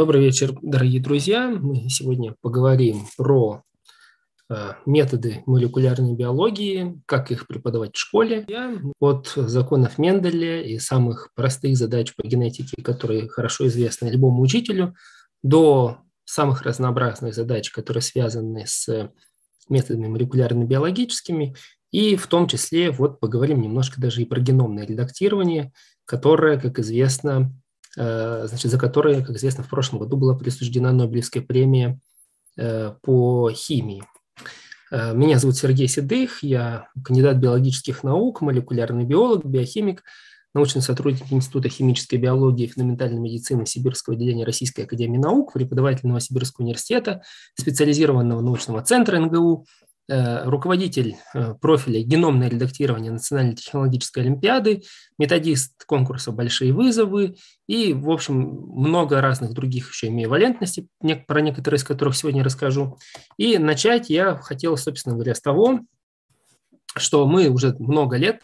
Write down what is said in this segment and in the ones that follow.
Добрый вечер, дорогие друзья. Мы сегодня поговорим про э, методы молекулярной биологии, как их преподавать в школе. От законов Менделя и самых простых задач по генетике, которые хорошо известны любому учителю, до самых разнообразных задач, которые связаны с методами молекулярно-биологическими, и в том числе вот поговорим немножко даже и про геномное редактирование, которое, как известно, Э, значит, за которые, как известно, в прошлом году была присуждена Нобелевская премия э, по химии. Э, меня зовут Сергей Седых, я кандидат биологических наук, молекулярный биолог, биохимик, научный сотрудник Института химической биологии и фундаментальной медицины Сибирского отделения Российской академии наук, преподаватель Новосибирского университета, специализированного научного центра НГУ, Э, руководитель э, профиля геномное редактирование Национальной технологической олимпиады, методист конкурса «Большие вызовы» и, в общем, много разных других еще имею валентности, про некоторые из которых сегодня расскажу. И начать я хотел, собственно говоря, с того, что мы уже много лет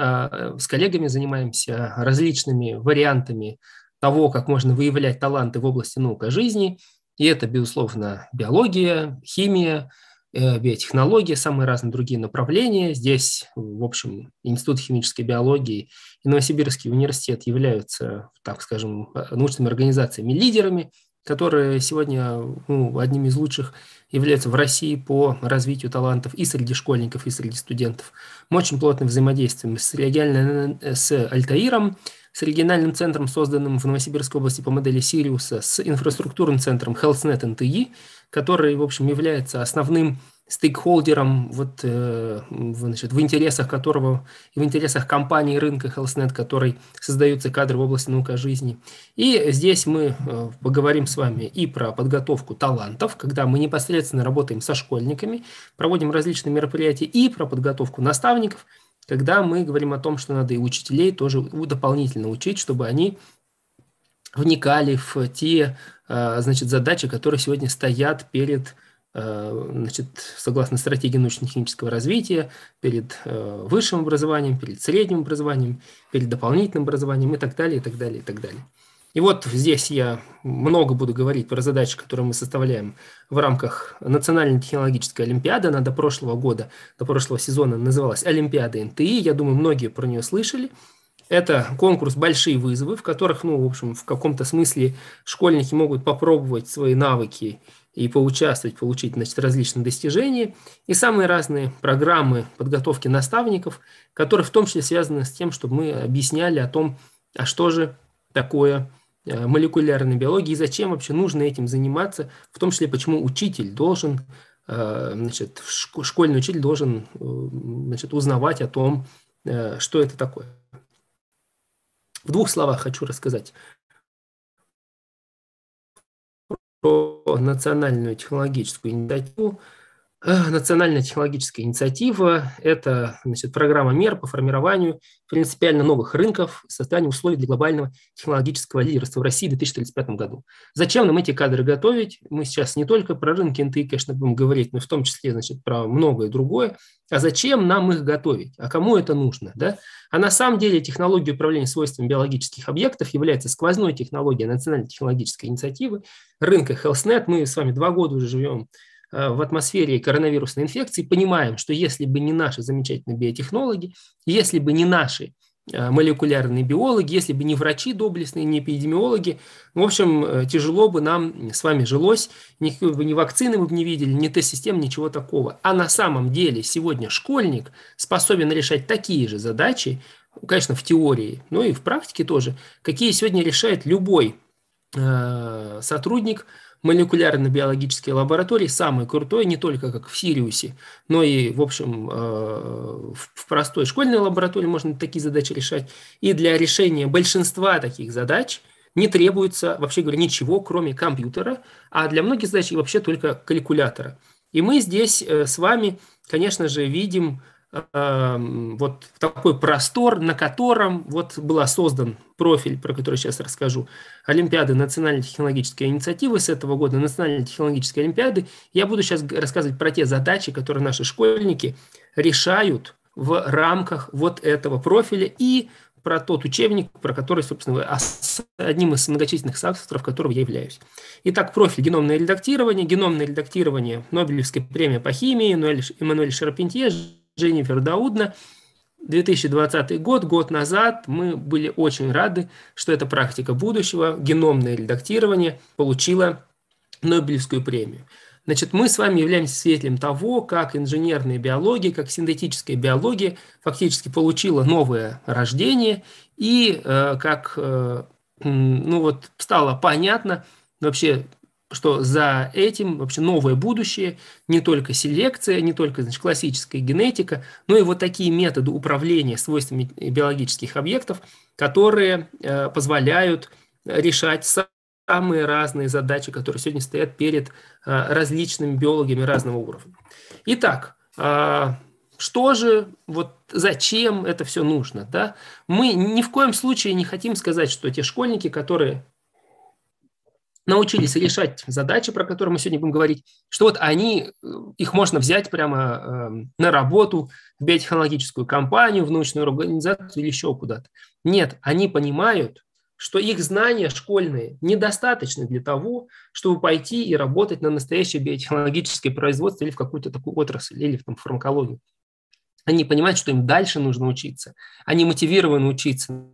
э, с коллегами занимаемся различными вариантами того, как можно выявлять таланты в области наука жизни. И это, безусловно, биология, химия, Э, биотехнологии, самые разные другие направления. Здесь, в общем, Институт химической биологии и Новосибирский университет являются, так скажем, э, научными организациями, лидерами, которые сегодня ну, одними из лучших являются в России по развитию талантов и среди школьников, и среди студентов. Мы очень плотно взаимодействуем с региональным, э, с Альтаиром, с региональным центром, созданным в Новосибирской области по модели Сириуса, с инфраструктурным центром HealthNet NTI, который, в общем, является основным стейкхолдером, вот, э, значит, в интересах которого и в интересах компании рынка HealthNet, который создаются кадры в области наука жизни. И здесь мы э, поговорим с вами и про подготовку талантов, когда мы непосредственно работаем со школьниками, проводим различные мероприятия, и про подготовку наставников – когда мы говорим о том, что надо и учителей тоже дополнительно учить, чтобы они вникали в те э, значит, задачи, которые сегодня стоят перед э, значит, согласно стратегии научно-технического развития, перед э, высшим образованием, перед средним образованием, перед дополнительным образованием и так далее, и так далее, и так далее. И вот здесь я много буду говорить про задачи, которые мы составляем в рамках Национальной технологической олимпиады. Она до прошлого года, до прошлого сезона называлась Олимпиада НТИ. Я думаю, многие про нее слышали. Это конкурс «Большие вызовы», в которых, ну, в общем, в каком-то смысле школьники могут попробовать свои навыки и поучаствовать, получить значит, различные достижения и самые разные программы подготовки наставников, которые в том числе связаны с тем, чтобы мы объясняли о том, а что же такое Э, молекулярной биологии и зачем вообще нужно этим заниматься, в том числе почему учитель должен, э, значит, школьный учитель должен э, значит, узнавать о том, что это такое. В двух словах хочу рассказать про национальную технологическую инициативу, Э, национальная технологическая инициатива – это значит, программа мер по формированию принципиально новых рынков, созданию условий для глобального технологического лидерства в России в 2035 году. Зачем нам эти кадры готовить? Мы сейчас не только про рынки НТИ, конечно, будем говорить, но в том числе значит, про многое другое. А зачем нам их готовить? А кому это нужно? Да? А на самом деле технология управления свойствами биологических объектов является сквозной технологией национальной технологической инициативы, рынка HealthNet. Мы с вами два года уже живем Э, в атмосфере коронавирусной инфекции, понимаем, что если бы не наши замечательные биотехнологи, если бы не наши э, молекулярные биологи, если бы не врачи доблестные, не эпидемиологи, в общем, э, тяжело бы нам с вами жилось, никакой бы ни вакцины мы бы не видели, ни тест-систем, ничего такого. А на самом деле сегодня школьник способен решать такие же задачи, конечно, в теории, но и в практике тоже, какие сегодня решает любой сотрудник молекулярно-биологические лаборатории, самый крутой, не только как в Сириусе, но и, в общем, э, в простой школьной лаборатории можно такие задачи решать. И для решения большинства таких задач не требуется, вообще говоря, ничего, кроме компьютера, а для многих задач вообще только калькулятора. И мы здесь э, с вами, конечно же, видим Эм, вот в такой простор, на котором вот был создан профиль, про который сейчас расскажу, Олимпиады национальной технологической инициативы с этого года, национальной технологической Олимпиады. Я буду сейчас рассказывать про те задачи, которые наши школьники решают в рамках вот этого профиля и про тот учебник, про который, собственно, одним из многочисленных соавторов которого я являюсь. Итак, профиль геномное редактирование. Геномное редактирование Нобелевская премия по химии Эммануэль Шарпентье, Дженнифер Даудна. 2020 год, год назад мы были очень рады, что эта практика будущего, геномное редактирование, получила Нобелевскую премию. Значит, мы с вами являемся свидетелем того, как инженерная биология, как синтетическая биология фактически получила новое рождение и э, как э, ну вот стало понятно вообще что за этим вообще новое будущее, не только селекция, не только значит, классическая генетика, но и вот такие методы управления свойствами биологических объектов, которые э, позволяют решать самые разные задачи, которые сегодня стоят перед э, различными биологами разного уровня. Итак, э, что же, вот зачем это все нужно? Да? Мы ни в коем случае не хотим сказать, что те школьники, которые научились решать задачи, про которые мы сегодня будем говорить, что вот они, э, их можно взять прямо эм, на работу в биотехнологическую компанию, в научную организацию или еще куда-то. Нет, они понимают, что их знания школьные недостаточны для того, чтобы пойти и работать на настоящее биотехнологическое производство или в какую-то такую отрасль, или в там, фармакологию. Они понимают, что им дальше нужно учиться. Они мотивированы учиться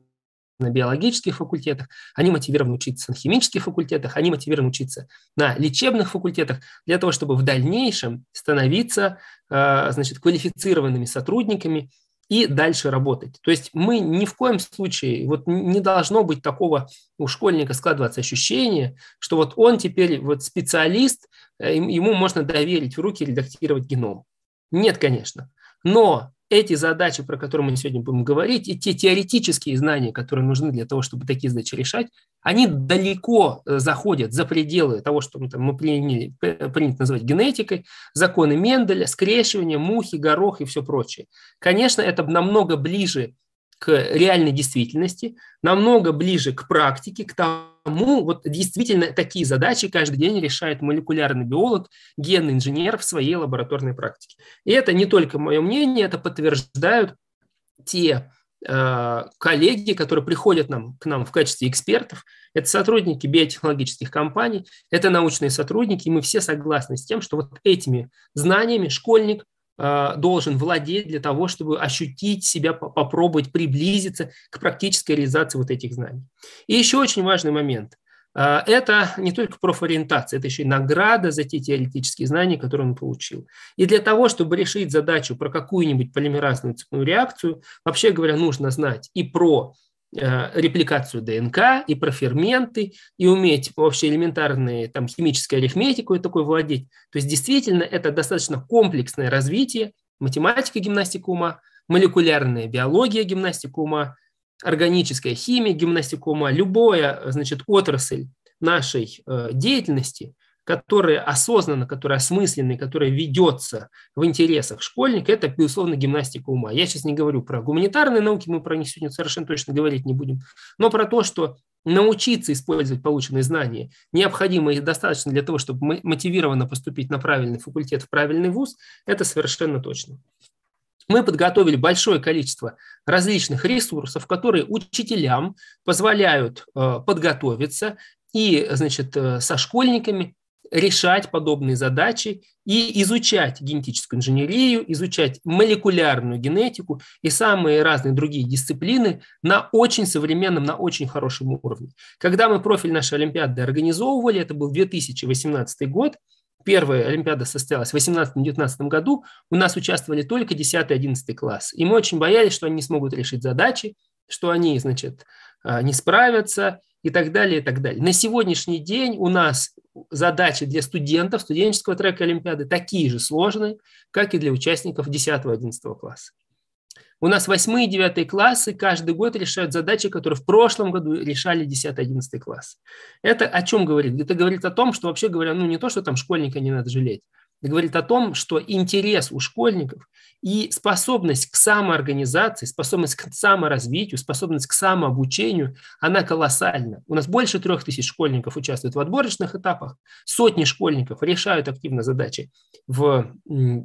на биологических факультетах, они мотивированы учиться на химических факультетах, они мотивированы учиться на лечебных факультетах для того, чтобы в дальнейшем становиться э, значит, квалифицированными сотрудниками и дальше работать. То есть мы ни в коем случае, вот не должно быть такого у школьника складываться ощущение, что вот он теперь вот специалист, э, ему можно доверить в руки редактировать геном. Нет, конечно. Но эти задачи, про которые мы сегодня будем говорить, и те теоретические знания, которые нужны для того, чтобы такие задачи решать, они далеко э, заходят за пределы того, что мы, ну, там, мы приняли, принято называть генетикой, законы Менделя, скрещивание, мухи, горох и все прочее. Конечно, это намного ближе к реальной действительности, намного ближе к практике, к тому, Потому вот действительно такие задачи каждый день решает молекулярный биолог, генный инженер в своей лабораторной практике. И это не только мое мнение, это подтверждают те э, коллеги, которые приходят нам, к нам в качестве экспертов, это сотрудники биотехнологических компаний, это научные сотрудники, и мы все согласны с тем, что вот этими знаниями школьник а, должен владеть для того, чтобы ощутить себя, попробовать приблизиться к практической реализации вот этих знаний. И еще очень важный момент. А, это не только профориентация, это еще и награда за те теоретические знания, которые он получил. И для того, чтобы решить задачу про какую-нибудь полимеразную цепную реакцию, вообще говоря, нужно знать и про Э, репликацию ДНК и про ферменты, и уметь вообще элементарные там химическую арифметику и такой владеть. То есть действительно это достаточно комплексное развитие, математика, гимнастика ума, молекулярная биология, гимнастика ума, органическая химия, гимнастика ума, любая, значит, отрасль нашей э, деятельности – который осознанно, который осмысленный, который ведется в интересах школьника, это, безусловно, гимнастика ума. Я сейчас не говорю про гуманитарные науки, мы про них сегодня совершенно точно говорить не будем, но про то, что научиться использовать полученные знания необходимо и достаточно для того, чтобы мотивированно поступить на правильный факультет, в правильный вуз, это совершенно точно. Мы подготовили большое количество различных ресурсов, которые учителям позволяют э, подготовиться и значит, э, со школьниками решать подобные задачи и изучать генетическую инженерию, изучать молекулярную генетику и самые разные другие дисциплины на очень современном, на очень хорошем уровне. Когда мы профиль нашей Олимпиады организовывали, это был 2018 год, первая Олимпиада состоялась в 2018-2019 году, у нас участвовали только 10-11 класс. И мы очень боялись, что они не смогут решить задачи, что они, значит, а, не справятся, и так далее, и так далее. На сегодняшний день у нас задачи для студентов студенческого трека Олимпиады такие же сложные, как и для участников 10-11 класса. У нас 8 и 9 классы каждый год решают задачи, которые в прошлом году решали 10-11 класс. Это о чем говорит? Это говорит о том, что вообще говоря, ну не то, что там школьника не надо жалеть, говорит о том, что интерес у школьников и способность к самоорганизации, способность к саморазвитию, способность к самообучению, она колоссальна. У нас больше трех тысяч школьников участвуют в отборочных этапах, сотни школьников решают активно задачи в э,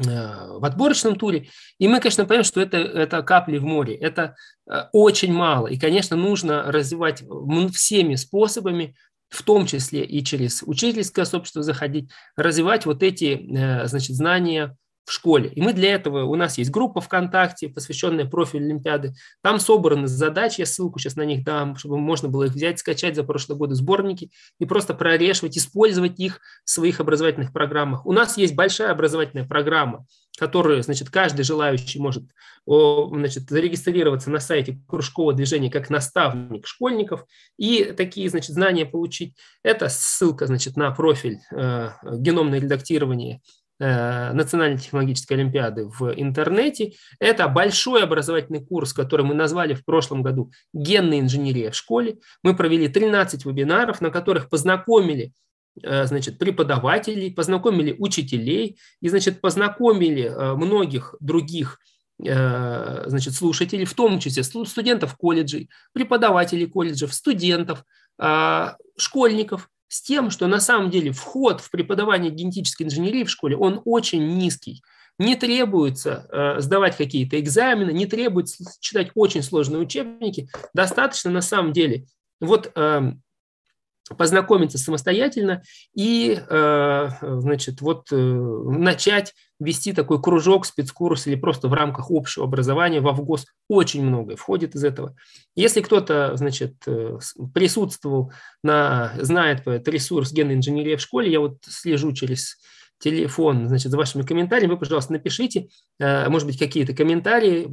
в отборочном туре. И мы, конечно, понимаем, что это, это капли в море, это э, очень мало. И, конечно, нужно развивать э, всеми способами в том числе и через учительское сообщество заходить, развивать вот эти, э, значит, знания в школе. И мы для этого, у нас есть группа ВКонтакте, посвященная профилю Олимпиады. Там собраны задачи, я ссылку сейчас на них дам, чтобы можно было их взять, скачать за прошлые годы сборники и просто прорешивать, использовать их в своих образовательных программах. У нас есть большая образовательная программа которые, значит, каждый желающий может значит, зарегистрироваться на сайте кружкового движения как наставник школьников и такие, значит, знания получить. Это ссылка, значит, на профиль э, геномное редактирование э, Национальной технологической олимпиады в интернете. Это большой образовательный курс, который мы назвали в прошлом году «Генная инженерия в школе». Мы провели 13 вебинаров, на которых познакомили Э, значит, преподавателей, познакомили учителей и, значит, познакомили э, многих других э, значит, слушателей, в том числе студентов колледжей, преподавателей колледжев, студентов, школьников, с тем, что на самом деле вход в преподавание генетической инженерии в школе, он очень низкий. Не требуется сдавать какие-то экзамены, не требуется читать очень сложные учебники. Достаточно на самом деле вот эм, познакомиться самостоятельно и э, значит, вот, э, начать вести такой кружок, спецкурс или просто в рамках общего образования во ВГОС очень многое входит из этого. Если кто-то, значит, э, присутствовал на, знает этот ресурс генной инженерии в школе, я вот слежу через телефон, значит, за вашими комментариями. Вы, пожалуйста, напишите, э, может быть, какие-то комментарии,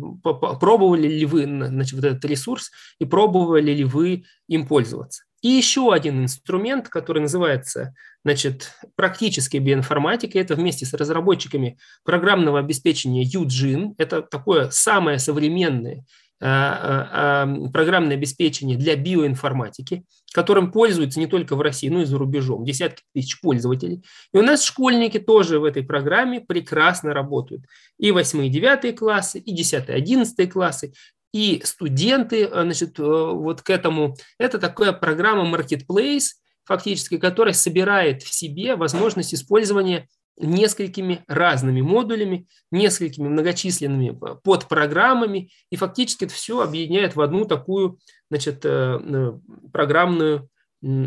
пробовали ли вы значит, вот этот ресурс и пробовали ли вы им пользоваться. И еще один инструмент, который называется значит, практическая биоинформатика, это вместе с разработчиками программного обеспечения Юджин, это такое самое современное Э, э, э, программное обеспечение для биоинформатики, которым пользуются не только в России, но и за рубежом, десятки тысяч пользователей. И у нас школьники тоже в этой программе прекрасно работают. И 8 и 9 классы, и 10 и 11 классы, и студенты, значит, вот к этому. Это такая программа Marketplace, фактически, которая собирает в себе возможность использования несколькими разными модулями, несколькими многочисленными э, подпрограммами, и фактически это все объединяет в одну такую значит, э, э, программную,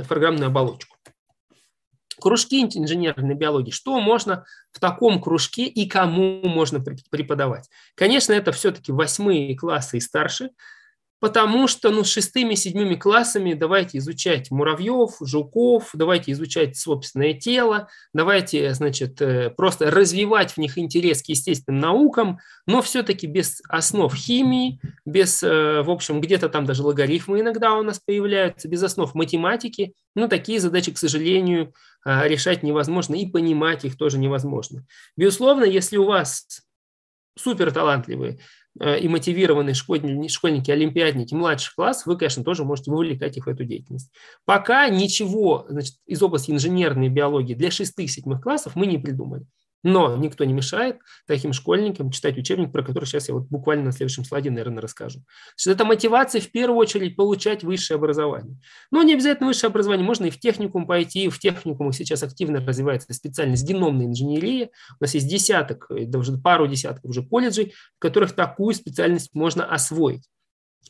программную оболочку. Кружки инженерной биологии. Что можно в таком кружке и кому можно преподавать? Конечно, это все-таки восьмые классы и старше – Потому что ну, шестыми, седьмыми классами давайте изучать муравьев, жуков, давайте изучать собственное тело, давайте, значит, э, просто развивать в них интерес к естественным наукам, но все-таки без основ химии, без, э, в общем, где-то там даже логарифмы иногда у нас появляются, без основ математики. Ну, такие задачи, к сожалению, э, решать невозможно и понимать их тоже невозможно. Безусловно, если у вас супер талантливые Э, и мотивированные школьники, школьники, а олимпиадники младших классов, вы, конечно, тоже можете вовлекать их в эту деятельность. Пока ничего значит, из области инженерной биологии для шестых-седьмых классов мы не придумали. Но никто не мешает таким школьникам читать учебник, про который сейчас я вот буквально на следующем слайде, наверное, расскажу. Значит, это мотивация в первую очередь получать высшее образование. Но не обязательно высшее образование, можно и в техникум пойти. В техникумах сейчас активно развивается специальность геномной инженерии. У нас есть десяток, э, даже пару десятков уже колледжей, в которых такую специальность можно освоить.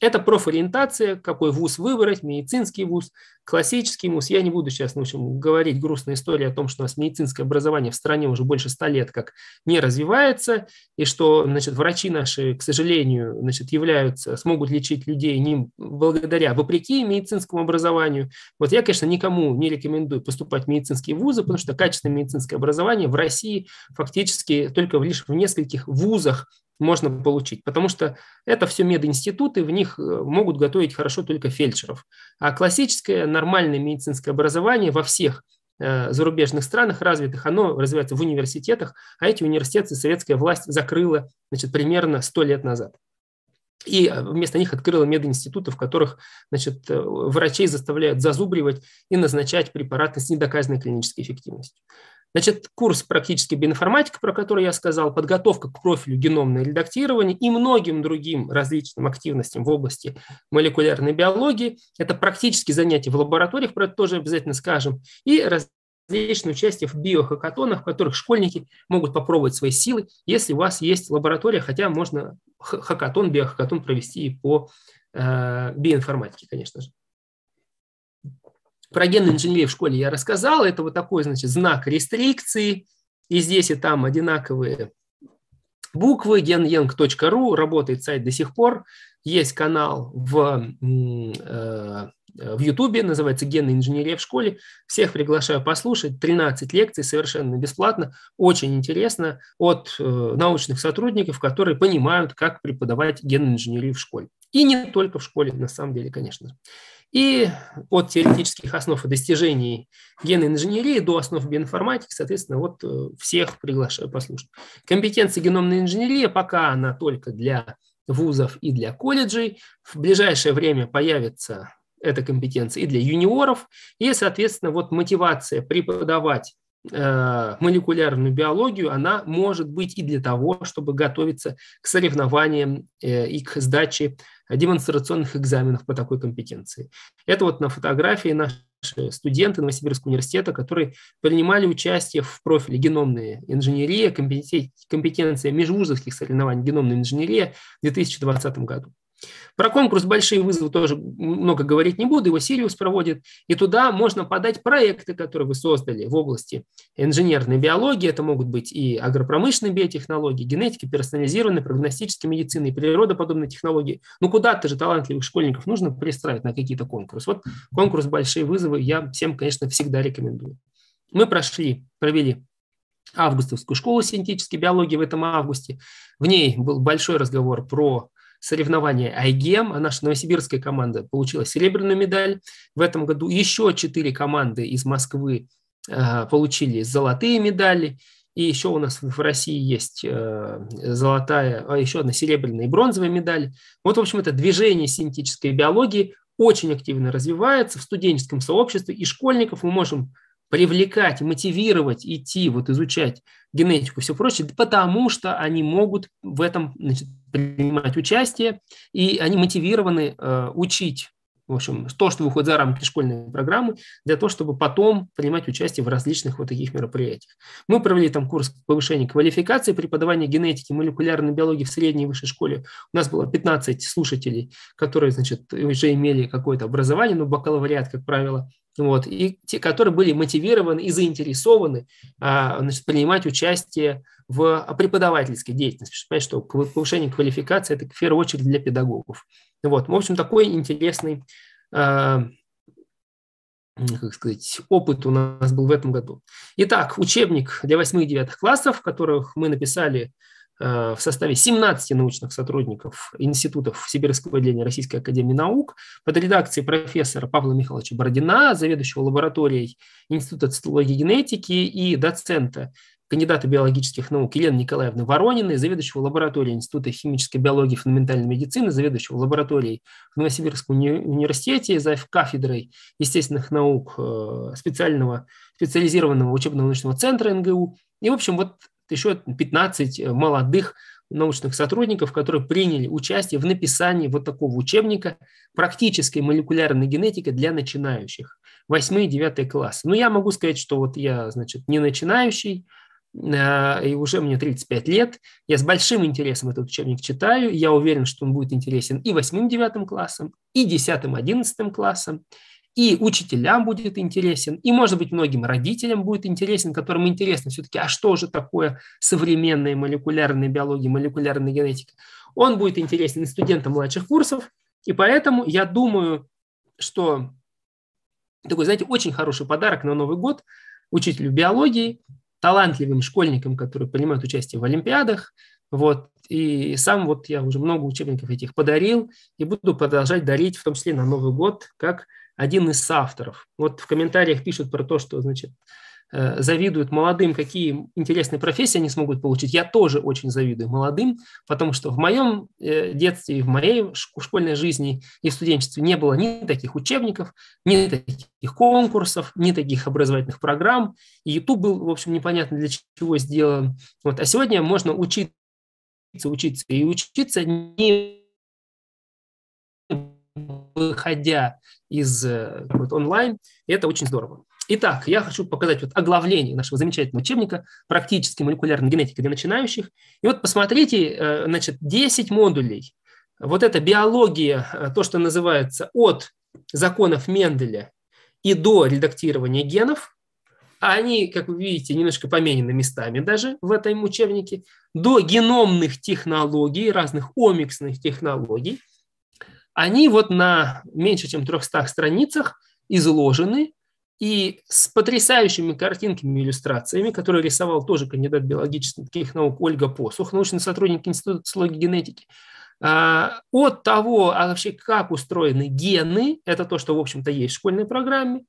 Это профориентация, какой вуз выбрать, медицинский вуз, классический вуз. Я не буду сейчас ну, в общем, говорить грустную историю о том, что у нас медицинское образование в стране уже больше ста лет как не развивается, и что значит, врачи наши, к сожалению, значит, являются, смогут лечить людей не благодаря, вопреки медицинскому образованию. Вот я, конечно, никому не рекомендую поступать в медицинские вузы, потому что качественное медицинское образование в России фактически только лишь в нескольких вузах можно получить, потому что это все мединституты, в них э, могут готовить хорошо только фельдшеров. А классическое нормальное медицинское образование во всех э, зарубежных странах развитых, оно развивается в университетах, а эти университеты советская власть закрыла значит, примерно 100 лет назад. И э, вместо них открыла мединституты, в которых значит, врачей заставляют зазубривать и назначать препараты с недоказанной клинической эффективностью. Значит, курс практически биоинформатика, про который я сказал, подготовка к профилю геномное редактирование и многим другим различным активностям в области молекулярной биологии. Это практически занятия в лабораториях, про это тоже обязательно скажем, и различное участие в биохакатонах, в которых школьники могут попробовать свои силы, если у вас есть лаборатория, хотя можно хакатон, биохакатон провести и по э, биоинформатике, конечно же. Про генную инженерию в школе я рассказал. Это вот такой, значит, знак рестрикции. И здесь, и там одинаковые буквы. genyenk.ru работает сайт до сих пор. Есть канал в, э, в YouTube, называется «Генная инженерия в школе». Всех приглашаю послушать. 13 лекций совершенно бесплатно. Очень интересно от э, научных сотрудников, которые понимают, как преподавать генную инженерию в школе. И не только в школе, на самом деле, конечно. И от теоретических основ и достижений генной инженерии до основ биоинформатики, соответственно, вот э, всех приглашаю послушать. Компетенция геномной инженерии пока она только для вузов и для колледжей. В ближайшее время появится эта компетенция и для юниоров. И, соответственно, вот мотивация преподавать Э, молекулярную биологию, она может быть и для того, чтобы готовиться к соревнованиям э, и к сдаче демонстрационных экзаменов по такой компетенции. Это вот на фотографии наши студенты Новосибирского университета, которые принимали участие в профиле геномная инженерия, компетенция межвузовских соревнований геномная инженерии в 2020 году. Про конкурс «Большие вызовы» тоже много говорить не буду, его Сириус проводит, и туда можно подать проекты, которые вы создали в области инженерной биологии, это могут быть и агропромышленные биотехнологии, генетики, персонализированные, прогностические медицины, природоподобные технологии. Ну куда-то же талантливых школьников нужно пристраивать на какие-то конкурсы. Вот конкурс «Большие вызовы» я всем, конечно, всегда рекомендую. Мы прошли, провели августовскую школу синтетической биологии в этом августе. В ней был большой разговор про соревнования IGM, а наша новосибирская команда получила серебряную медаль. В этом году еще четыре команды из Москвы э, получили золотые медали. И еще у нас в России есть э, золотая, а еще одна серебряная и бронзовая медаль. Вот, в общем, это движение синтетической биологии очень активно развивается в студенческом сообществе, и школьников мы можем привлекать, мотивировать, идти, вот изучать генетику, все прочее, потому что они могут в этом значит, принимать участие, и они мотивированы э, учить в общем, то, что выходит за рамки школьной программы, для того, чтобы потом принимать участие в различных вот таких мероприятиях. Мы провели там курс повышения квалификации, преподавания генетики, молекулярной биологии в средней и высшей школе. У нас было 15 слушателей, которые, значит, уже имели какое-то образование, но ну, бакалавриат, как правило, вот, и те, которые были мотивированы и заинтересованы а, значит, принимать участие в а, преподавательской деятельности. понимаете, что повышение квалификации – это, в первую очередь, для педагогов. Вот, в общем, такой интересный а, как сказать, опыт у нас был в этом году. Итак, учебник для 8-9 классов, которых мы написали Э, в составе 17 научных сотрудников институтов Сибирского отделения Российской Академии Наук под редакцией профессора Павла Михайловича Бородина, заведующего лабораторией Института цитологии и генетики и доцента кандидата биологических наук Елены Николаевны Ворониной, заведующего лабораторией Института химической биологии и фундаментальной медицины, заведующего лабораторией в Новосибирском уни- университете, зав. кафедрой естественных наук э, специального, специализированного учебно-научного центра НГУ. И, в общем, вот еще 15 э, молодых научных сотрудников, которые приняли участие в написании вот такого учебника практической молекулярной генетики для начинающих. 8-9 класс. Но я могу сказать, что вот я, значит, не начинающий, э, и уже мне 35 лет. Я с большим интересом этот учебник читаю. Я уверен, что он будет интересен и 8-9 классам, и 10-11 классам и учителям будет интересен, и, может быть, многим родителям будет интересен, которым интересно все-таки, а что же такое современная молекулярная биология, молекулярная генетика. Он будет интересен и студентам младших курсов, и поэтому я думаю, что такой, знаете, очень хороший подарок на Новый год учителю биологии, талантливым школьникам, которые принимают участие в Олимпиадах, вот. И сам вот я уже много учебников этих подарил и буду продолжать дарить, в том числе на Новый год, как один из авторов. Вот в комментариях пишут про то, что, значит, э, завидуют молодым, какие интересные профессии они смогут получить. Я тоже очень завидую молодым, потому что в моем э, детстве, и в моей школьной жизни и в студенчестве не было ни таких учебников, ни таких конкурсов, ни таких образовательных программ. И YouTube был, в общем, непонятно для чего сделан. Вот. А сегодня можно учиться, учиться и учиться, не выходя из э, онлайн. И это очень здорово. Итак, я хочу показать вот оглавление нашего замечательного учебника «Практически молекулярной генетики для начинающих». И вот посмотрите, э, значит, 10 модулей. Вот это биология, э, то, что называется от законов Менделя и до редактирования генов, а они, как вы видите, немножко поменены местами даже в этом учебнике, до геномных технологий, разных омиксных технологий – они вот на меньше чем 300 страницах изложены и с потрясающими картинками и иллюстрациями, которые рисовал тоже кандидат биологических наук Ольга Посух, научный сотрудник Института социологии и генетики, а, от того, а вообще как устроены гены, это то, что, в общем-то, есть в школьной программе,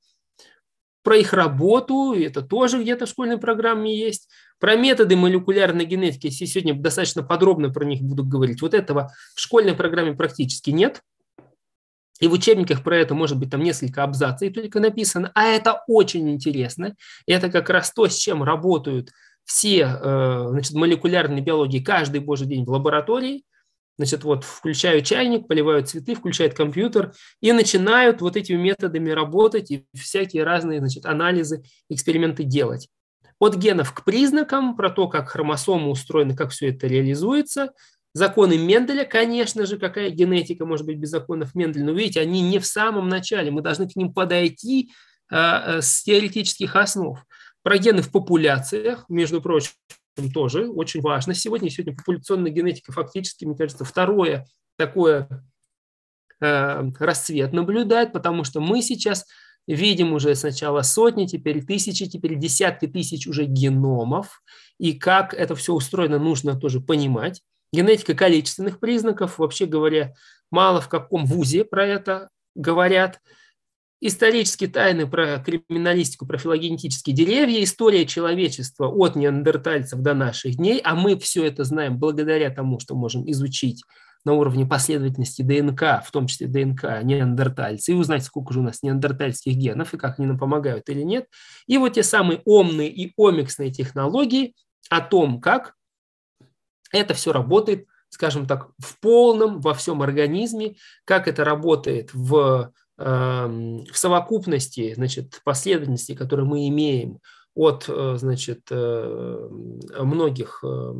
про их работу, это тоже где-то в школьной программе есть, про методы молекулярной генетики, я сегодня достаточно подробно про них буду говорить, вот этого в школьной программе практически нет – и в учебниках про это может быть там несколько абзацев, только написано, а это очень интересно, это как раз то, с чем работают все э, значит, молекулярные биологии каждый божий день в лаборатории, значит, вот включают чайник, поливают цветы, включают компьютер и начинают вот этими методами работать и всякие разные, значит, анализы, эксперименты делать. От генов к признакам, про то, как хромосомы устроены, как все это реализуется, Законы Менделя, конечно же, какая генетика может быть без законов Менделя, но видите, они не в самом начале, мы должны к ним подойти а, э, с теоретических основ. Про гены в популяциях, между прочим, тоже очень важно сегодня. Сегодня популяционная генетика фактически, мне кажется, второе такое э, расцвет наблюдает, потому что мы сейчас видим уже сначала сотни, теперь тысячи, теперь десятки тысяч уже геномов, и как это все устроено, нужно тоже понимать. Генетика количественных признаков, вообще говоря, мало в каком вузе про это говорят. Исторические тайны про криминалистику, про филогенетические деревья, история человечества от неандертальцев до наших дней, а мы все это знаем благодаря тому, что можем изучить на уровне последовательности ДНК, в том числе ДНК неандертальцев и узнать, сколько же у нас неандертальских генов и как они нам помогают или нет. И вот те самые омные и омиксные технологии о том, как это все работает, скажем так, в полном, во всем организме. Как это работает в, эм, в совокупности, значит, последовательности, которые мы имеем от, э, значит, э, многих э,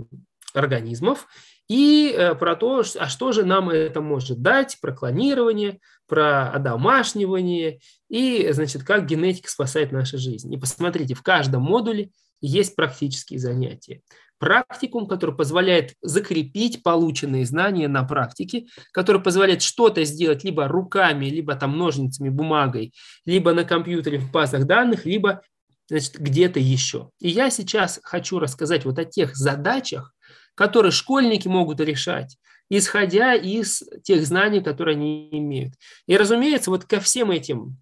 организмов и про то, а что же нам это может дать, про клонирование, про одомашнивание и, значит, как генетика спасает нашу жизнь. И посмотрите, в каждом модуле есть практические занятия практикум, который позволяет закрепить полученные знания на практике, который позволяет что-то сделать либо руками, либо там ножницами, бумагой, либо на компьютере в базах данных, либо значит, где-то еще. И я сейчас хочу рассказать вот о тех задачах, которые школьники могут решать, исходя из тех знаний, которые они имеют. И, разумеется, вот ко всем этим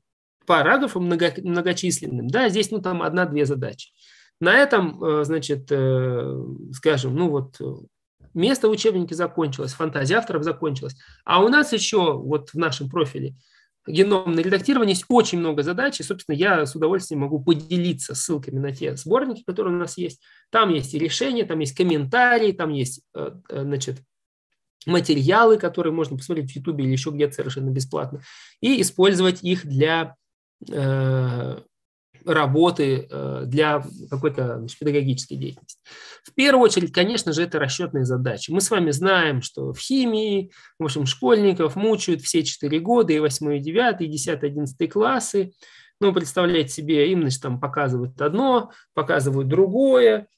параграфам много, многочисленным, да, здесь, ну, там одна-две задачи. На этом, э, значит, э, скажем, ну вот э, место в учебнике закончилось, фантазия авторов закончилась. А у нас еще вот в нашем профиле геномное редактирование есть очень много задач, и, собственно, я с удовольствием могу поделиться ссылками на те сборники, которые у нас есть. Там есть и решения, там есть комментарии, там есть, значит, материалы, которые можно посмотреть в YouTube или еще где-то совершенно бесплатно, и использовать их для работы э, для какой-то педагогической деятельности. В первую очередь, конечно же, это расчетные задачи. Мы с вами знаем, что в химии, в общем, школьников мучают все 4 года, и 8, и 9, и 10, и 11 классы. Ну, представляете себе, им, значит, там показывают одно, показывают другое.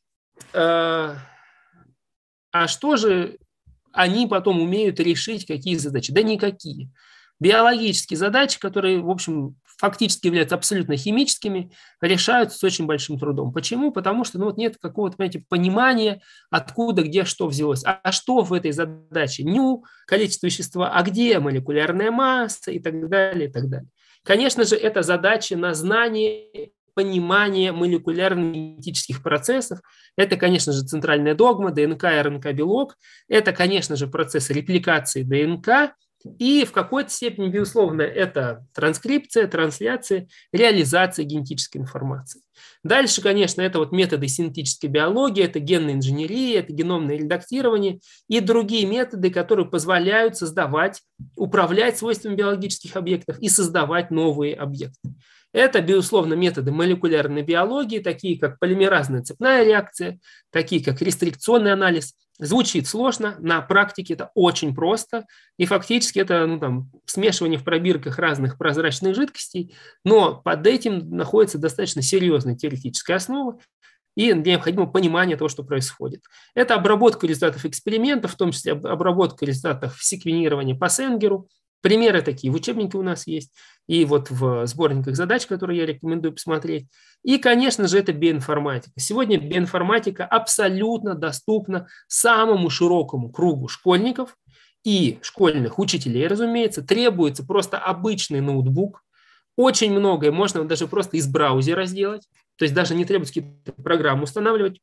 Э, а что же они потом умеют решить, какие задачи? Да никакие биологические задачи, которые, в общем, фактически являются абсолютно химическими, решаются с очень большим трудом. Почему? Потому что ну, вот нет какого-то понимаете, понимания, откуда, где, что взялось. А, а что в этой задаче? Ню, количество вещества, а где молекулярная масса и так далее, и так далее. Конечно же, это задача на знание понимание молекулярно-генетических процессов. Это, конечно же, центральная догма, ДНК и РНК-белок. Это, конечно же, процесс репликации ДНК, и в какой-то степени, безусловно, это транскрипция, трансляция, реализация генетической информации. Дальше, конечно, это вот методы синтетической биологии, это генная инженерия, это геномное редактирование и другие методы, которые позволяют создавать, управлять свойствами биологических объектов и создавать новые объекты. Это, безусловно, методы молекулярной биологии, такие как полимеразная цепная реакция, такие как рестрикционный анализ, Звучит сложно, на практике это очень просто, и фактически это ну, там, смешивание в пробирках разных прозрачных жидкостей, но под этим находится достаточно серьезная теоретическая основа, и необходимо понимание того, что происходит. Это обработка результатов экспериментов, в том числе обработка результатов секвенирования по Сенгеру – Примеры такие в учебнике у нас есть, и вот в сборниках задач, которые я рекомендую посмотреть. И, конечно же, это биоинформатика. Сегодня биоинформатика абсолютно доступна самому широкому кругу школьников и школьных учителей, разумеется. Требуется просто обычный ноутбук. Очень многое можно даже просто из браузера сделать. То есть даже не требуется какие-то программы устанавливать.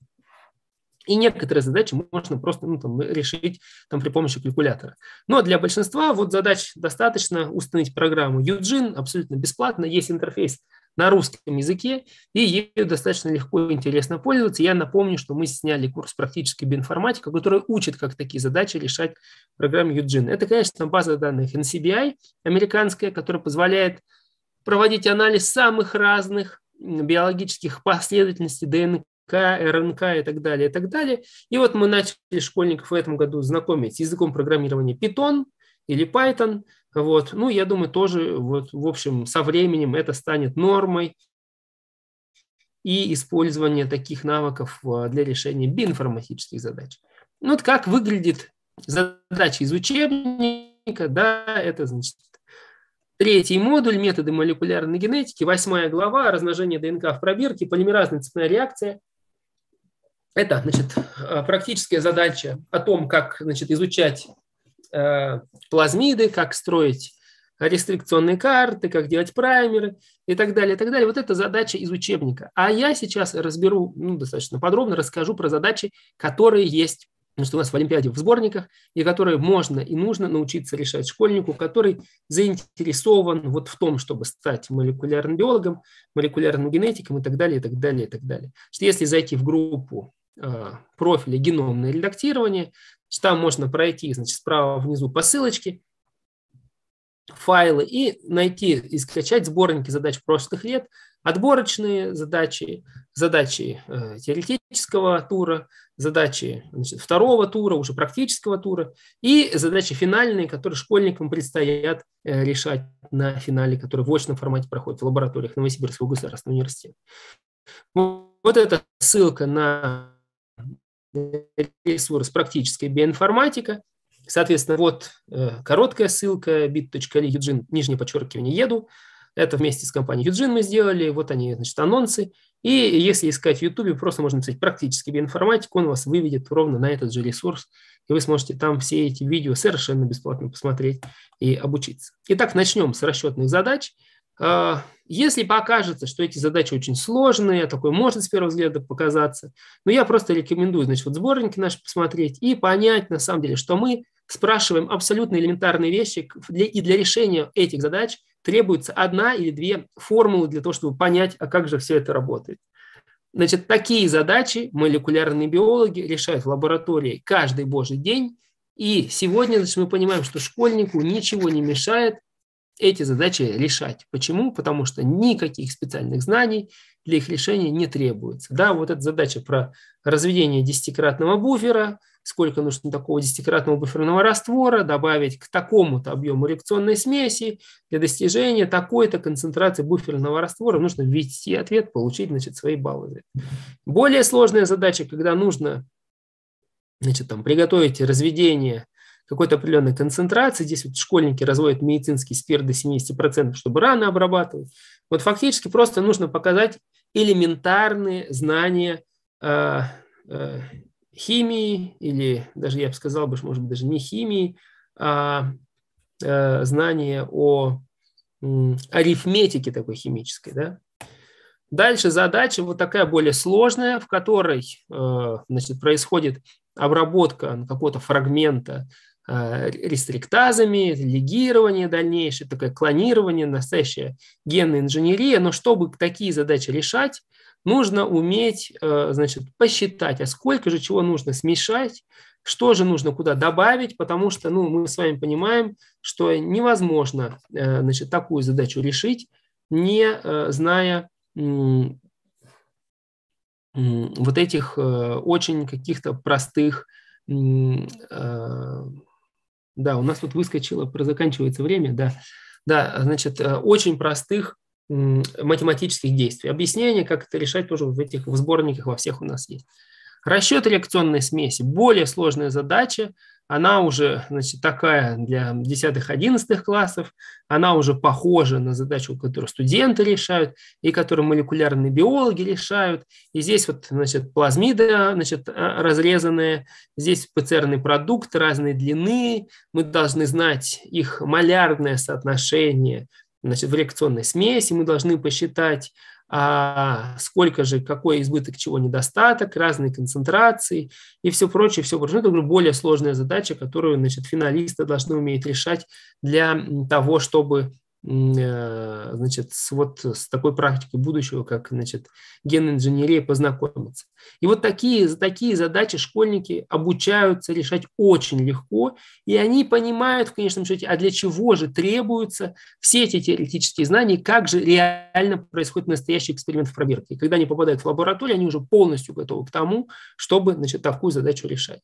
И некоторые задачи можно просто ну, там, решить там, при помощи калькулятора. Но ну, а для большинства вот задач достаточно установить программу Eugene абсолютно бесплатно. Есть интерфейс на русском языке, и ее достаточно легко и интересно пользоваться. Я напомню, что мы сняли курс практической биоинформатики, который учит, как такие задачи решать в программе Eugene. Это, конечно, база данных NCBI американская, которая позволяет проводить анализ самых разных биологических последовательностей ДНК РНК и так далее, и так далее. И вот мы начали школьников в этом году знакомить с языком программирования Python или Python. Вот. Ну, я думаю, тоже, вот, в общем, со временем это станет нормой и использование таких навыков а, для решения биинформатических задач. Ну, вот как выглядит задача из учебника, да, это значит Третий модуль – методы молекулярной генетики. Восьмая глава – размножение ДНК в пробирке, полимеразная цепная реакция. Это, значит, э, практическая задача о том, как, значит, изучать э, плазмиды, как строить рестрикционные карты, как делать праймеры и так далее, и так далее. Вот это задача из учебника. А я сейчас разберу, ну, достаточно подробно расскажу про задачи, которые есть что у нас в Олимпиаде в сборниках, и которые можно и нужно научиться решать школьнику, который заинтересован вот в том, чтобы стать молекулярным биологом, молекулярным генетиком и так далее, и так далее, и так далее. Что если зайти в группу Э, профиля геномное редактирование. там можно пройти значит, справа внизу по ссылочке файлы и найти и скачать сборники задач прошлых лет, отборочные задачи, задачи э, теоретического тура, задачи значит, второго тура, уже практического тура, и задачи финальные, которые школьникам предстоят э, решать на финале, который в очном формате проходит в лабораториях Новосибирского государственного университета. Вот эта ссылка на ресурс «Практическая биоинформатика». Соответственно, вот э, короткая ссылка bit.ly, Юджин, нижнее подчеркивание, еду. Это вместе с компанией Юджин мы сделали. Вот они, значит, анонсы. И если искать в Ютубе, просто можно написать практическая биоинформатику», он вас выведет ровно на этот же ресурс, и вы сможете там все эти видео совершенно бесплатно посмотреть и обучиться. Итак, начнем с расчетных задач – а, если покажется, что эти задачи очень сложные, такое может с первого взгляда показаться, но я просто рекомендую, значит, вот сборники наши посмотреть и понять, на самом деле, что мы спрашиваем абсолютно элементарные вещи, и для решения этих задач требуется одна или две формулы для того, чтобы понять, а как же все это работает. Значит, такие задачи молекулярные биологи решают в лаборатории каждый божий день, и сегодня значит, мы понимаем, что школьнику ничего не мешает эти задачи решать. Почему? Потому что никаких специальных знаний для их решения не требуется. Да, вот эта задача про разведение десятикратного буфера, сколько нужно такого десятикратного буферного раствора добавить к такому-то объему реакционной смеси для достижения такой-то концентрации буферного раствора нужно ввести ответ, получить значит, свои баллы. Более сложная задача, когда нужно значит, там, приготовить разведение какой-то определенной концентрации. Здесь вот школьники разводят медицинский спирт до 70%, чтобы раны обрабатывать. Вот фактически просто нужно показать элементарные знания э, э, химии, или даже я бы сказал, может быть, даже не химии, а э, знания о арифметике такой химической. Да? Дальше задача вот такая более сложная, в которой э, значит, происходит обработка какого-то фрагмента Э, рестриктазами, легирование дальнейшее, такое клонирование, настоящая генная инженерия. Но чтобы такие задачи решать, нужно уметь э, значит, посчитать, а сколько же чего нужно смешать, что же нужно куда добавить, потому что ну, мы с вами понимаем, что невозможно э, значит, такую задачу решить, не зная вот этих очень каких-то простых да, у нас тут выскочило, заканчивается время, да. Да, значит, э, очень простых математических действий. Объяснение, как это решать, тоже в этих в сборниках во всех у нас есть. Расчет реакционной смеси – более сложная задача, она уже значит, такая для 10-11 классов, она уже похожа на задачу, которую студенты решают, и которую молекулярные биологи решают. И здесь вот, значит, плазмиды а, значит, а, разрезанные, здесь ПЦРный продукт разной длины, мы должны знать их малярное соотношение значит, в реакционной смеси, мы должны посчитать а сколько же, какой избыток чего недостаток, разные концентрации и все прочее, все прочее. Ну, это более сложная задача, которую значит, финалисты должны уметь решать для того, чтобы Э, значит, с, вот с такой практикой будущего, как значит, ген генинженерия, познакомиться. И вот такие, такие задачи школьники обучаются решать очень легко, и они понимают в конечном счете, а для чего же требуются все эти теоретические знания, как же реально происходит настоящий эксперимент в проверке. И когда они попадают в лабораторию, они уже полностью готовы к тому, чтобы значит, такую задачу решать.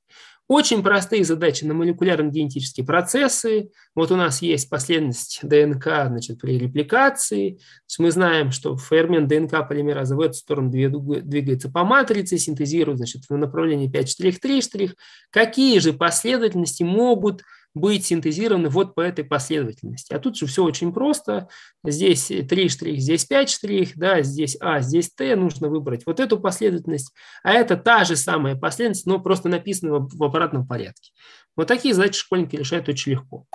Очень простые задачи на молекулярно-генетические процессы. Вот у нас есть последовательность ДНК значит, при репликации. мы знаем, что фермент ДНК полимераза в эту сторону двигается по матрице, синтезирует значит, в направлении пять-четыре-три-штрих. Какие же последовательности могут быть синтезированы вот по этой последовательности. А тут же все очень просто. Здесь 3 штрих, здесь 5 штрих, да, здесь А, здесь Т. Нужно выбрать вот эту последовательность. А это та же самая последовательность, но просто написана в обратном порядке. Вот такие задачи школьники решают очень легко.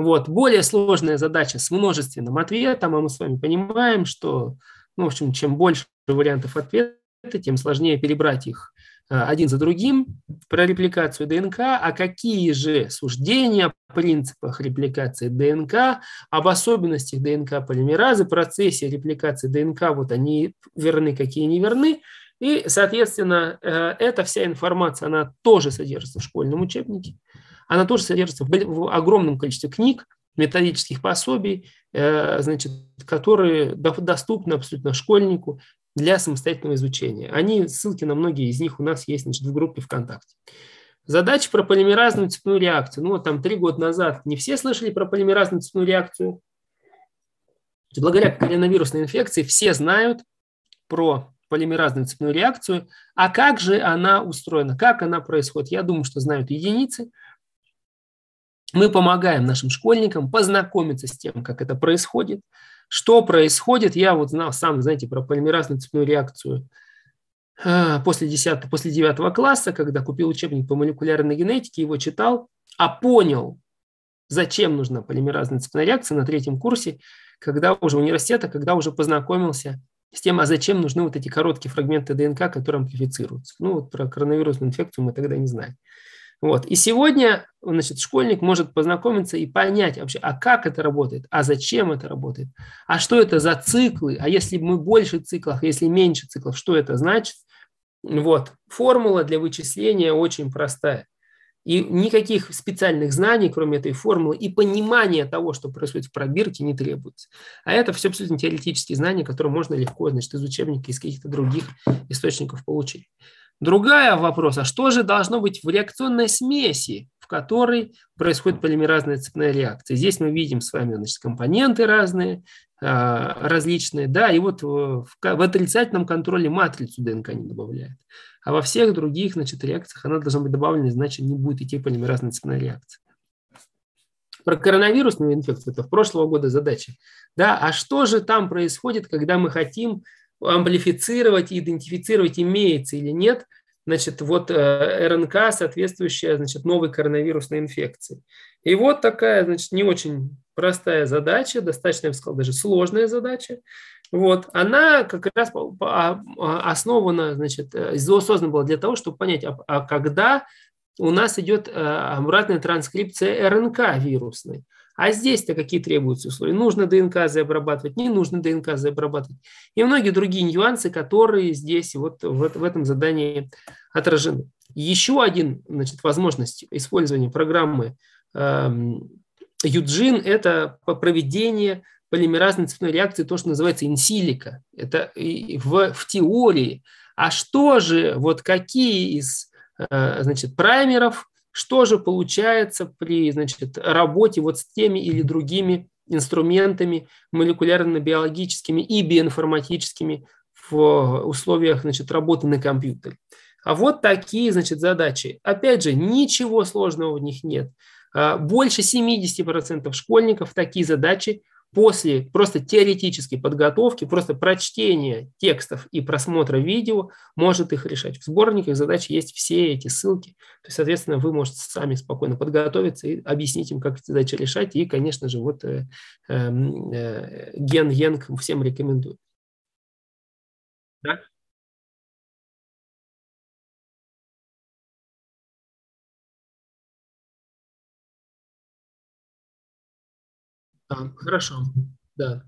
Вот. Более сложная задача с множественным ответом, а мы с вами понимаем, что, ну, в общем, чем больше вариантов ответа, тем сложнее перебрать их э, один за другим про репликацию ДНК, а какие же суждения о принципах репликации ДНК, об а особенностях ДНК полимеразы, процессе репликации ДНК, вот они верны, какие не верны. И, соответственно, э, эта вся информация, она тоже содержится в школьном учебнике она тоже содержится в огромном количестве книг, методических пособий, э, значит, которые доступны абсолютно школьнику для самостоятельного изучения. Они, ссылки на многие из них у нас есть значит, в группе ВКонтакте. Задача про полимеразную цепную реакцию. Ну, вот там три года назад не все слышали про полимеразную цепную реакцию. Благодаря коронавирусной инфекции все знают про полимеразную цепную реакцию. А как же она устроена, как она происходит? Я думаю, что знают единицы – мы помогаем нашим школьникам познакомиться с тем, как это происходит, что происходит. Я вот знал сам, знаете, про полимеразную цепную реакцию а, после 10, после 9 класса, когда купил учебник по молекулярной генетике, его читал, а понял, зачем нужна полимеразная цепная реакция на третьем курсе, когда уже университета, когда уже познакомился с тем, а зачем нужны вот эти короткие фрагменты ДНК, которые амплифицируются. Ну, вот про коронавирусную инфекцию мы тогда не знали. Вот. И сегодня значит, школьник может познакомиться и понять вообще, а как это работает, а зачем это работает, а что это за циклы, а если мы больше циклов, если меньше циклов, что это значит. Вот. Формула для вычисления очень простая. И никаких специальных знаний, кроме этой формулы, и понимания того, что происходит в пробирке, не требуется. А это все абсолютно теоретические знания, которые можно легко значит, из учебника, из каких-то других источников получить. Другая вопрос, а что же должно быть в реакционной смеси, в которой происходит полимеразная цепная реакция? Здесь мы видим с вами значит, компоненты разные, а, различные, да, и вот э, в, в отрицательном контроле матрицу ДНК не добавляет. А во всех других, значит, реакциях она должна быть добавлена, значит, не будет идти полимеразная цепная реакция. Про коронавирусную инфекцию, это в прошлого года задача. Да, а что же там происходит, когда мы хотим амплифицировать и идентифицировать, имеется или нет, значит, вот э, РНК, соответствующая, значит, новой коронавирусной инфекции. И вот такая, значит, не очень простая задача, достаточно, я бы сказал, даже сложная задача. Вот, она как раз а, а, основана, значит, э, создана была для того, чтобы понять, а, а когда у нас идет э, обратная транскрипция РНК вирусной. А здесь-то какие требуются условия? Нужно ДНК обрабатывать, не нужно ДНК обрабатывать. И многие другие нюансы, которые здесь вот в, в этом задании отражены. Еще один, значит, возможность использования программы Юджин эм, – это проведение полимеразной цепной реакции, то, что называется инсилика. Это в, в теории. А что же, вот какие из э, значит, праймеров что же получается при значит, работе вот с теми или другими инструментами молекулярно-биологическими и биоинформатическими в условиях значит, работы на компьютере? А вот такие значит, задачи. Опять же, ничего сложного в них нет. А, больше 70% школьников такие задачи после просто теоретической подготовки, просто прочтения текстов и просмотра видео может их решать. В сборниках задач есть все эти ссылки. То есть, соответственно, вы можете сами спокойно подготовиться и объяснить им, как эти задачи решать. И, конечно же, вот э, эм, э, Ген Йенг всем рекомендую, Да? Да, хорошо. Да.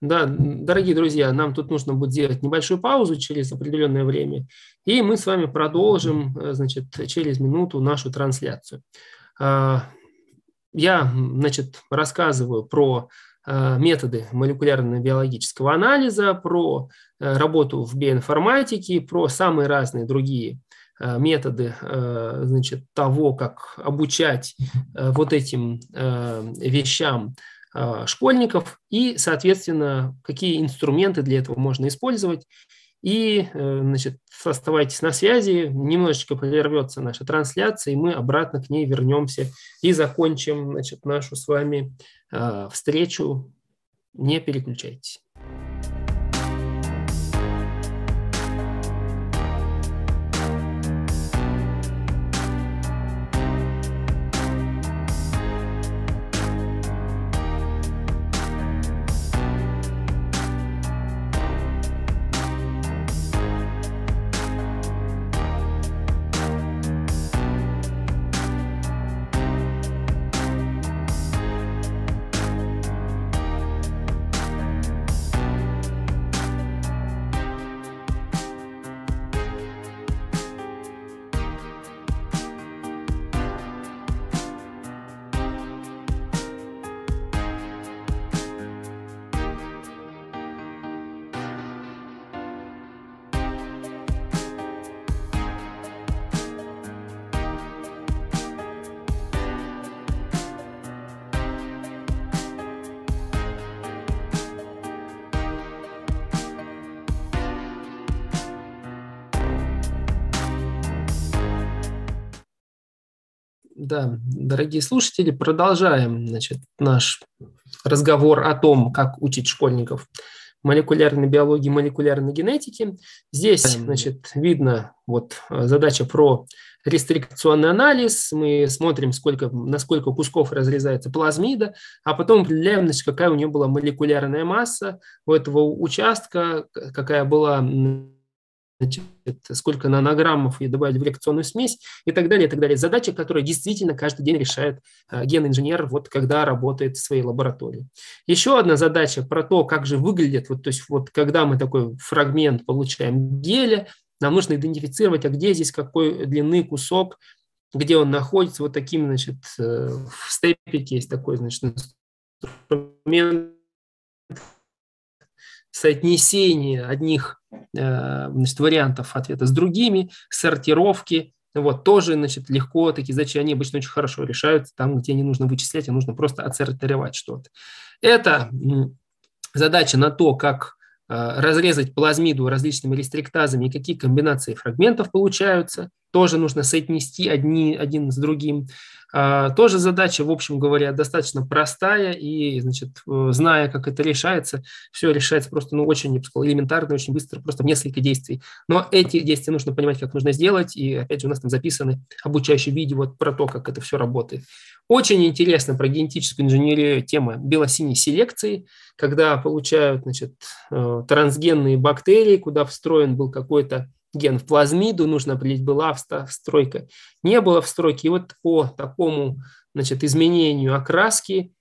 Да, дорогие друзья, нам тут нужно будет сделать небольшую паузу через определенное время, и мы с вами продолжим, э, значит, через минуту нашу трансляцию. А, я, значит, рассказываю про э, методы молекулярно-биологического анализа, про э, работу в биоинформатике, про самые разные другие методы значит, того, как обучать вот этим вещам а, школьников и, соответственно, какие инструменты для этого можно использовать. И, э, значит, оставайтесь на связи, немножечко прервется наша трансляция, и мы обратно к ней вернемся и закончим, значит, нашу с вами а, встречу. Не переключайтесь. да, дорогие слушатели, продолжаем значит, наш разговор о том, как учить школьников молекулярной биологии, молекулярной генетики. Здесь, значит, видно вот э, задача про рестрикционный анализ. Мы смотрим, сколько, насколько кусков разрезается плазмида, а потом определяем, какая у нее была молекулярная масса у этого участка, какая была значит, сколько нанограммов ей добавить в реакционную смесь и так далее, и так далее. Задачи, которые действительно каждый день решает э, генный инженер, вот когда работает в своей лаборатории. Еще одна задача про то, как же выглядит, вот, то есть вот когда мы такой фрагмент получаем геля, нам нужно идентифицировать, а где здесь какой длины кусок, где он находится, вот таким, значит, э, в степике есть такой, значит, инструмент соотнесения одних Э, значит, вариантов ответа с другими, сортировки, вот, тоже, значит, легко, такие задачи, они обычно очень хорошо решаются, там, где не нужно вычислять, а нужно просто отсортировать что-то. Это задача на то, как э, разрезать плазмиду различными рестриктазами, и какие комбинации фрагментов получаются – тоже нужно соотнести одни, один с другим. А, тоже задача, в общем говоря, достаточно простая, и, значит, э, зная, как это решается, все решается просто, ну, очень, я бы сказал, элементарно, очень быстро, просто в несколько действий. Но эти действия нужно понимать, как нужно сделать, и, опять же, у нас там записаны обучающие видео вот про то, как это все работает. Очень интересно про генетическую инженерию тема белосиней селекции, когда получают, значит, э, трансгенные бактерии, куда встроен был какой-то ген в плазмиду, нужно определить, была встройка, не было встройки. И вот по такому значит, изменению окраски,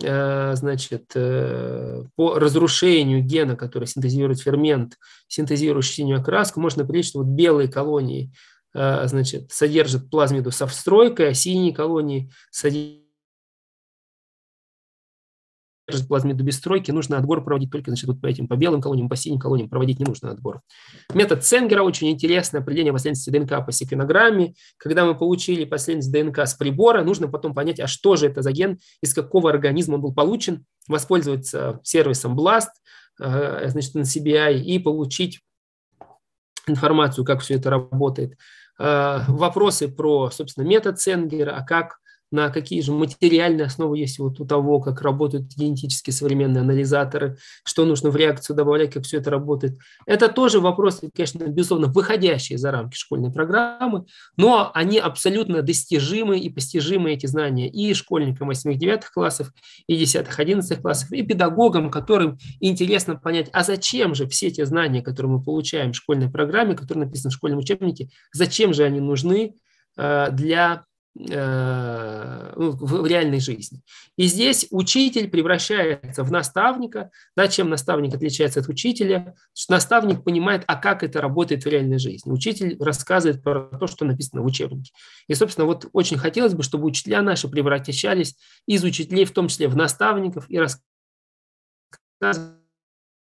э, значит, э, по разрушению гена, который синтезирует фермент, синтезирующий синюю окраску, можно определить, что вот белые колонии э, значит, содержат плазмиду со встройкой, а синие колонии содержат же плазме до бесстройки, нужно отбор проводить только значит, вот по этим, по белым колониям, по синим колониям проводить не нужно отбор. Метод Ценгера очень интересный, определение последовательности ДНК по секвенограмме. Когда мы получили последовательность ДНК с прибора, нужно потом понять, а что же это за ген, из какого организма он был получен, воспользоваться сервисом BLAST, э, значит, на CBI и получить информацию, как все это работает. Э, вопросы про, собственно, метод Ценгера, а как на какие же материальные основы есть вот у того, как работают генетически современные анализаторы, что нужно в реакцию добавлять, как все это работает. Это тоже вопросы, конечно, безусловно, выходящие за рамки школьной программы, но они абсолютно достижимы и постижимы, эти знания, и школьникам 8-9 классов, и 10-11 классов, и педагогам, которым интересно понять, а зачем же все те знания, которые мы получаем в школьной программе, которые написаны в школьном учебнике, зачем же они нужны э, для Э, ну, в реальной жизни. И здесь учитель превращается в наставника. Да, чем наставник отличается от учителя? Наставник понимает, а как это работает в реальной жизни. Учитель рассказывает про то, что написано в учебнике. И, собственно, вот очень хотелось бы, чтобы учителя наши превращались из учителей, в том числе в наставников, и рассказывали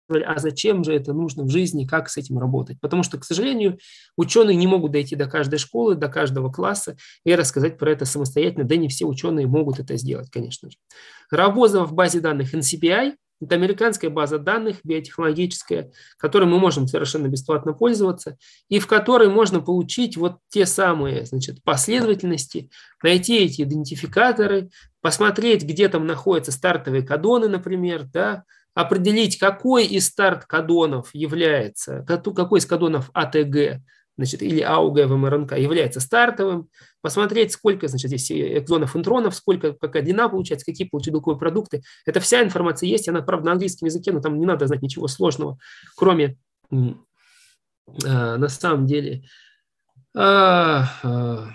а зачем же это нужно в жизни, как с этим работать. Потому что, к сожалению, ученые не могут дойти до каждой школы, до каждого класса и рассказать про это самостоятельно, да не все ученые могут это сделать, конечно же. Работа в базе данных NCBI а – это американская база данных биотехнологическая, которой мы можем совершенно бесплатно пользоваться, и в которой можно получить вот те самые значит, последовательности, найти эти идентификаторы, посмотреть, где там находятся стартовые кадоны, например, да, определить, какой из старт-кадонов является, какой из кадонов АТГ значит, или АУГ в МРНК является стартовым, посмотреть, сколько значит, здесь экзонов, интронов, сколько, какая длина получается, какие получают белковые продукты. Это вся информация есть, она, правда, на английском языке, но там не надо знать ничего сложного, кроме, а, на самом деле, а, а,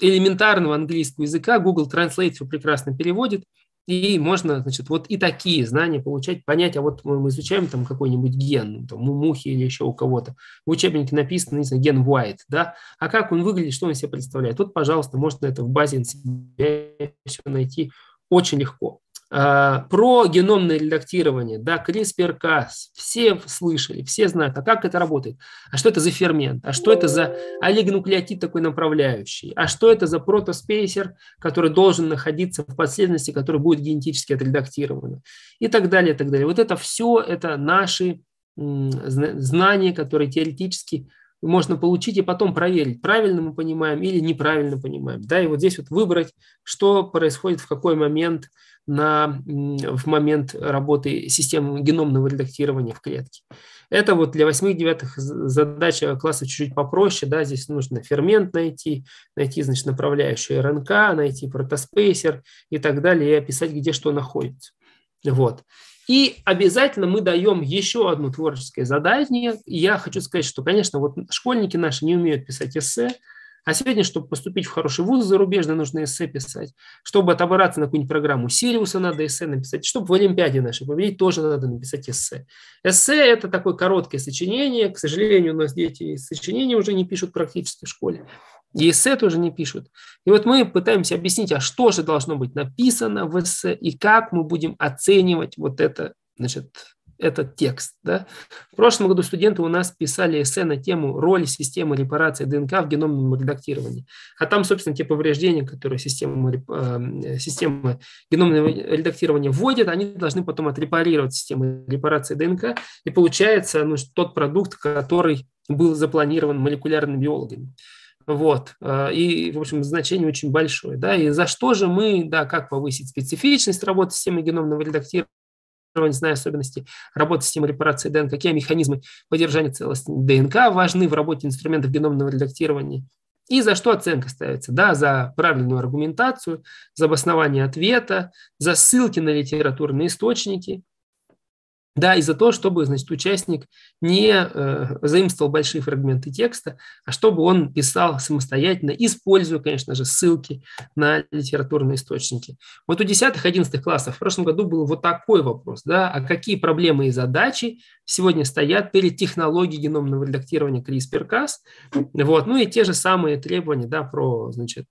элементарного английского языка. Google Translate все прекрасно переводит. И можно, значит, вот и такие знания получать, понять, а вот мы изучаем там какой-нибудь ген, там, у мухи или еще у кого-то. В учебнике написано, не знаю, ген White, да, а как он выглядит, что он себе представляет. Вот, пожалуйста, можно это в базе себя все найти очень легко. А, про геномное редактирование, да, CRISPR-Cas, все слышали, все знают, а как это работает, а что это за фермент, а что это за олигонуклеотид такой направляющий, а что это за протоспейсер, который должен находиться в последовательности, который будет генетически отредактирован и так далее, и так далее. Вот это все, это наши знания, которые теоретически можно получить и потом проверить, правильно мы понимаем или неправильно понимаем. Да, и вот здесь вот выбрать, что происходит в какой момент на, в момент работы системы геномного редактирования в клетке. Это вот для восьмых девятых задача класса чуть-чуть попроще. Да, здесь нужно фермент найти, найти значит, направляющую РНК, найти протоспейсер и так далее, и описать, где что находится. Вот. И обязательно мы даем еще одно творческое задание. я хочу сказать, что, конечно, вот школьники наши не умеют писать эссе, а сегодня, чтобы поступить в хороший вуз зарубежный, нужно эссе писать. Чтобы отобраться на какую-нибудь программу Сириуса, надо эссе написать. Чтобы в Олимпиаде нашей победить, тоже надо написать эссе. Эссе – это такое короткое сочинение. К сожалению, у нас дети сочинения уже не пишут практически в школе. ЕСЭ тоже не пишут. И вот мы пытаемся объяснить, а что же должно быть написано в эссе и как мы будем оценивать вот это, значит, этот текст. Да? В прошлом году студенты у нас писали эссе на тему роли системы репарации ДНК в геномном редактировании. А там, собственно, те повреждения, которые система, э, эм, система геномного редактирования вводит, они должны потом отрепарировать систему репарации ДНК. И получается ну, тот продукт, который был запланирован молекулярными биологами. Вот. А, и, в общем, значение очень большое. Да? И за что же мы, да, как повысить специфичность работы системы геномного редактирования, зная особенности работы системы репарации ДНК, какие механизмы поддержания целостности ДНК важны в работе инструментов геномного редактирования, и за что оценка ставится? Да, за правильную аргументацию, за обоснование ответа, за ссылки на литературные источники, да, и за то, чтобы, значит, участник не э, заимствовал большие фрагменты текста, а чтобы он писал самостоятельно, используя, конечно же, ссылки на литературные источники. Вот у 10-11 классов в прошлом году был вот такой вопрос, да, а какие проблемы и задачи сегодня стоят перед технологией геномного редактирования CRISPR-Cas, вот, ну и те же самые требования, да, про, значит,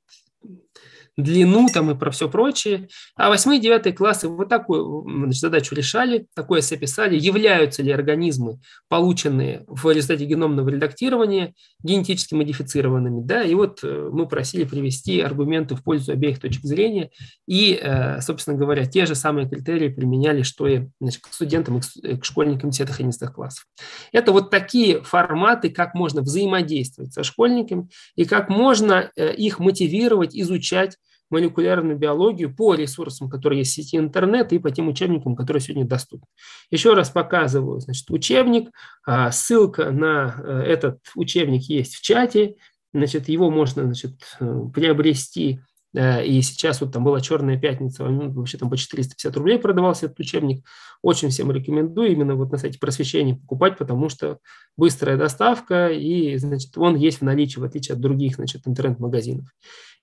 длину там и про все прочее. А 8 и 9 классы вот такую значит, задачу решали, такое сописали, являются ли организмы, полученные в результате геномного редактирования, генетически модифицированными. Да? И вот э, мы просили привести аргументы в пользу обеих точек зрения. И, э, собственно говоря, те же самые критерии применяли, что и значит, к студентам, и к э, школьникам 10-11 классов. Это вот такие форматы, как можно взаимодействовать со школьниками и как можно их мотивировать, изучать молекулярную биологию по ресурсам, которые есть в сети интернет и по тем учебникам, которые сегодня доступны. Еще раз показываю, значит, учебник, а, ссылка на э, этот учебник есть в чате, значит, его можно, значит, э, приобрести Э, и сейчас вот там была «Черная пятница», он ну, вообще там по 450 рублей продавался этот учебник. Очень всем рекомендую именно вот на сайте просвещения покупать, потому что быстрая доставка, и, значит, он есть в наличии, в отличие от других, значит, интернет-магазинов.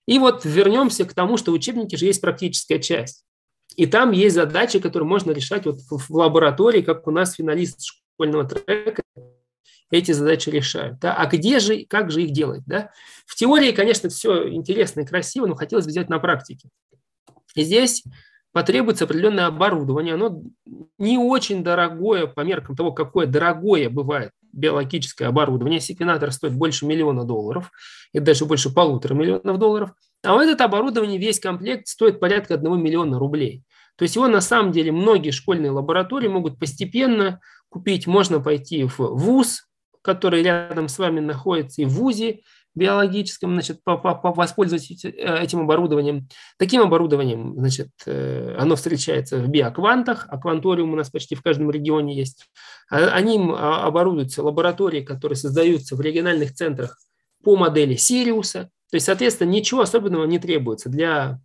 И вот вернемся к тому, что в учебнике же есть практическая часть. И там есть задачи, которые можно решать вот в лаборатории, как у нас финалист школьного трека эти задачи решают. Да? А где же, как же их делать? Да? В теории, конечно, все интересно и красиво, но хотелось бы сделать на практике. И здесь потребуется определенное оборудование. Оно не очень дорогое по меркам того, какое дорогое бывает биологическое оборудование. Секвенатор стоит больше миллиона долларов и даже больше полутора миллионов долларов. А вот это оборудование, весь комплект стоит порядка одного миллиона рублей. То есть его на самом деле многие школьные лаборатории могут постепенно купить. Можно пойти в ВУЗ, который рядом с вами находится и в УЗИ биологическом, значит, по -по -по воспользуйтесь э, этим оборудованием. Таким оборудованием, значит, э, оно встречается в биоквантах, акванториум у нас почти в каждом регионе есть. А, они а, оборудуются лаборатории, которые создаются в региональных центрах по модели Сириуса. То есть, соответственно, ничего особенного не требуется для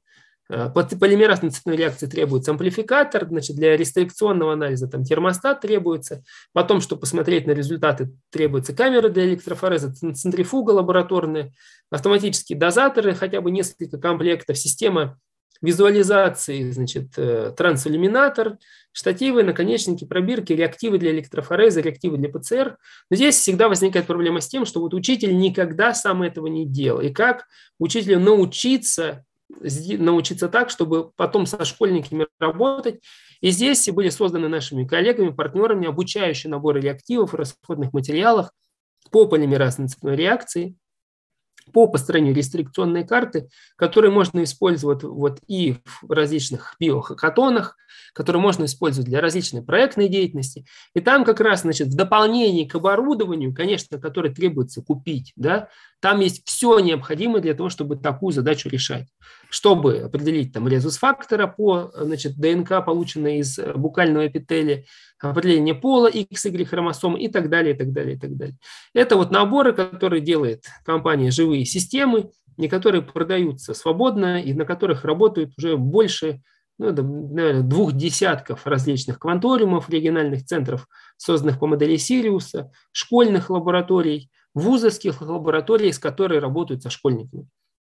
Э, полимеразной цепной реакции требуется амплификатор, значит, для рестрикционного анализа там термостат требуется, потом, чтобы посмотреть на результаты, требуется камера для электрофореза, центрифуга лабораторная, автоматические дозаторы, хотя бы несколько комплектов, система визуализации, значит, э, трансиллюминатор, штативы, наконечники, пробирки, реактивы для электрофореза, реактивы для ПЦР. Но здесь всегда возникает проблема с тем, что вот учитель никогда сам этого не делал. И как учителю научиться научиться так, чтобы потом со школьниками работать. И здесь были созданы нашими коллегами, партнерами обучающий набор реактивов, расходных материалов по полимеразной цепной реакции, по построению рестрикционной карты, которые можно использовать вот и в различных биохакатонах, которые можно использовать для различной проектной деятельности. И там как раз, значит, в дополнении к оборудованию, конечно, которое требуется купить, да, там есть все необходимое для того, чтобы такую задачу решать чтобы определить там резус фактора по значит, ДНК, полученной из э, букального эпителия, определение пола, XY хромосом и так далее, и так далее, и так далее. Это вот наборы, которые делает компания «Живые системы», и которые продаются свободно, и на которых работают уже больше ну, наверное, двух десятков различных кванториумов, региональных центров, созданных по модели Сириуса, школьных лабораторий, вузовских лабораторий, с которой работают со школьниками.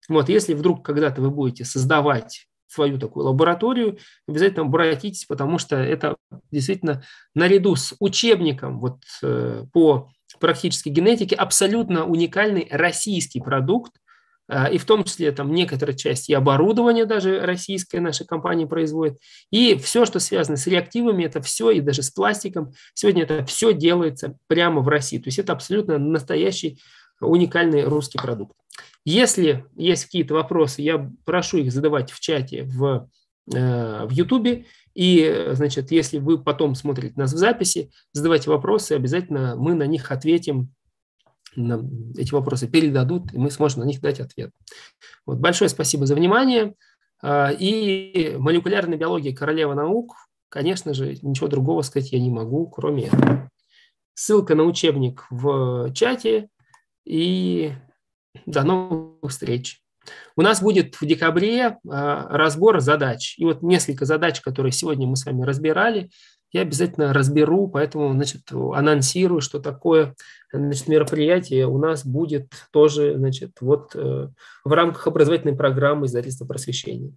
Вот, если вдруг когда-то вы будете создавать свою такую лабораторию, обязательно обратитесь, потому что это действительно наряду с учебником вот, э, по практической генетике абсолютно уникальный российский продукт, э, и в том числе там некоторая часть и оборудование даже российская наша компания производит, и все, что связано с реактивами, это все, и даже с пластиком, сегодня это все делается прямо в России, то есть это абсолютно настоящий уникальный русский продукт. Если есть какие-то вопросы, я прошу их задавать в чате в, э, в YouTube. И, значит, если вы потом смотрите нас в записи, задавайте вопросы, обязательно мы на них ответим нам эти вопросы передадут, и мы сможем на них дать ответ. Вот. Большое спасибо за внимание. А, и молекулярная биология королева наук, конечно же, ничего другого сказать я не могу, кроме этого. Ссылка на учебник в чате и до новых встреч. У нас будет в декабре э, разбор задач. И вот несколько задач, которые сегодня мы с вами разбирали, я обязательно разберу, поэтому, значит, анонсирую, что такое значит, мероприятие у нас будет тоже, значит, вот э, в рамках образовательной программы издательства просвещения.